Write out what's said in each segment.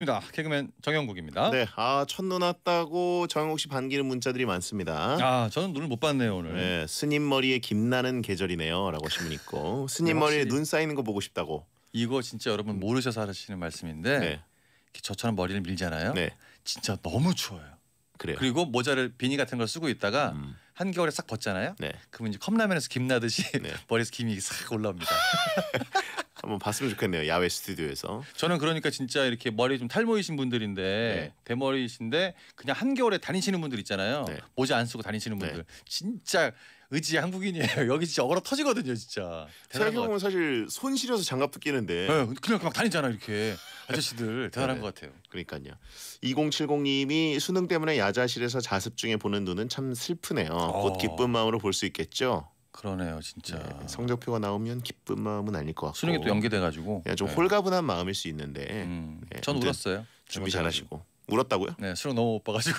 입니다. 개그맨 정영국입니다. 네, 아 첫눈 왔다고 정영국 씨 반기는 문자들이 많습니다. 아, 저는 눈을 못 봤네요 오늘. 네, 스님 머리에 김나는 계절이네요라고 하 신문 있고 스님 머리에 눈 쌓이는 거 보고 싶다고. 이거 진짜 여러분 모르셔서 하시는 말씀인데 네. 저처럼 머리를 밀잖아요. 네. 진짜 너무 추워요. 그래요. 그리고 모자를 비니 같은 걸 쓰고 있다가 음. 한겨울에 싹 벗잖아요. 네. 그러면 이제 컵라면에서 김 나듯이 네. 머리에서 김이 싹 올라옵니다. 한번 봤으면 좋겠네요. 야외 스튜디오에서. 저는 그러니까 진짜 이렇게 머리 좀 탈모이신 분들인데 네. 대머리이신데 그냥 한겨울에 다니시는 분들 있잖아요. 네. 모자 안 쓰고 다니시는 분들. 네. 진짜 의지 한국인이에요. 여기 진짜 얼어 터지거든요, 진짜. 세경은 사실 손 시려서 장갑도 끼는데. 네, 그냥 막 다니잖아 이렇게 아저씨들 네. 대단한 네, 것 같아요. 그러니까요. 2070님이 수능 때문에 야자실에서 자습 중에 보는 눈은 참 슬프네요. 어. 곧 기쁜 마음으로 볼 수 있겠죠. 그러네요, 진짜. 네, 성적표가 나오면 기쁜 마음은 아닐 것 같고. 수능이 또 연기돼가지고. 네, 좀 네. 홀가분한 마음일 수 있는데. 음, 네, 전 울었어요. 준비 잘하시고. 울었다고요? 네, 수능 너무 못 봐가지고.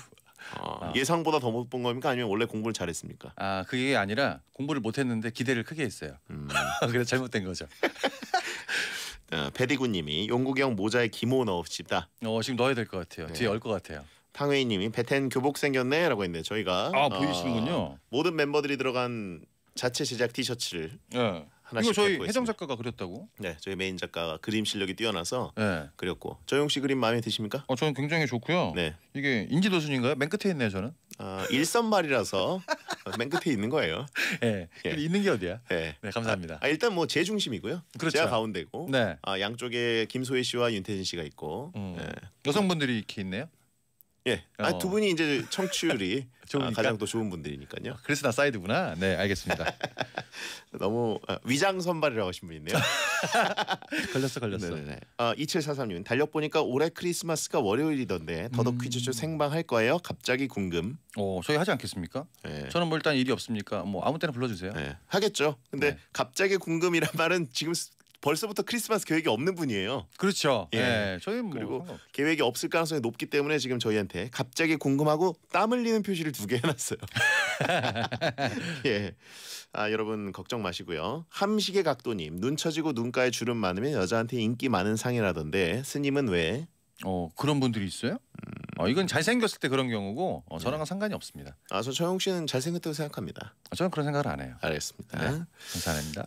어, 아. 예상보다 더 못 본 겁니까 아니면 원래 공부를 잘했습니까? 아 그게 아니라 공부를 못했는데 기대를 크게 했어요. 음. 그래서 잘못된 거죠. 어, 아, 디구님이 용국형 모자에 기모 넣읍시다. 어 지금 넣어야 될 것 같아요. 네. 뒤에 열것 같아요. 탕웨이님이 베텐 교복 생겼네라고 했는데 저희가 아보이시군요 아, 모든 멤버들이 들어간 자체 제작 티셔츠를 네. 하나씩 이거 저희 배포 해정 작가가 그렸다고? 네, 저희 메인 작가가 그림 실력이 뛰어나서 네. 그렸고 저용 씨 그림 마음에 드십니까? 어, 저는 굉장히 좋고요. 네, 이게 인지도 순인가요? 맨 끝에 있네요, 저는. 아, 일선말이라서맨 끝에 있는 거예요. 네, 예. 예. 있는 게 어디야? 네, 네 감사합니다. 아, 일단 뭐 제 중심이고요. 그렇죠. 제가 가운데고. 네. 아, 양쪽에 김소희 씨와 윤태진 씨가 있고. 음. 네. 여성분들이 이렇게 있네요. 예. 아, 어. 두 분이 이제 청취율이 아, 가장 또 좋은 분들이니까요. 아, 그래서 나 사이드구나. 네, 알겠습니다. 너무 아, 위장 선발이라고 하신 분 있네요. 걸렸어, 걸렸어. 네네. 아, 2743님 달력 보니까 올해 크리스마스가 월요일이던데 더덕 음... 퀴즈쇼 생방 할 거예요? 갑자기 궁금. 어, 저희 하지 않겠습니까? 네. 저는 뭐 일단 일이 없습니까뭐 아무 때나 불러주세요. 네. 하겠죠. 근데 네. 갑자기 궁금이란 말은 지금 벌써부터 크리스마스 계획이 없는 분이에요. 그렇죠. 예. 예. 저희 뭐 그리고 상관없죠. 계획이 없을 가능성이 높기 때문에 지금 저희한테 갑자기 궁금하고 땀 흘리는 표시를 두 개 해놨어요. 예. 아 여러분 걱정 마시고요. 함식의 각도님 눈 처지고 눈가에 주름 많으면 여자한테 인기 많은 상이라던데 스님은 왜? 어 그런 분들이 있어요? 어, 이건 잘생겼을 때 그런 경우고 어, 네. 저랑은 네. 상관이 없습니다. 아저 처용 씨는 잘생겼다고 생각합니다. 아, 저는 그런 생각을 안 해요. 알겠습니다. 네, 감사합니다.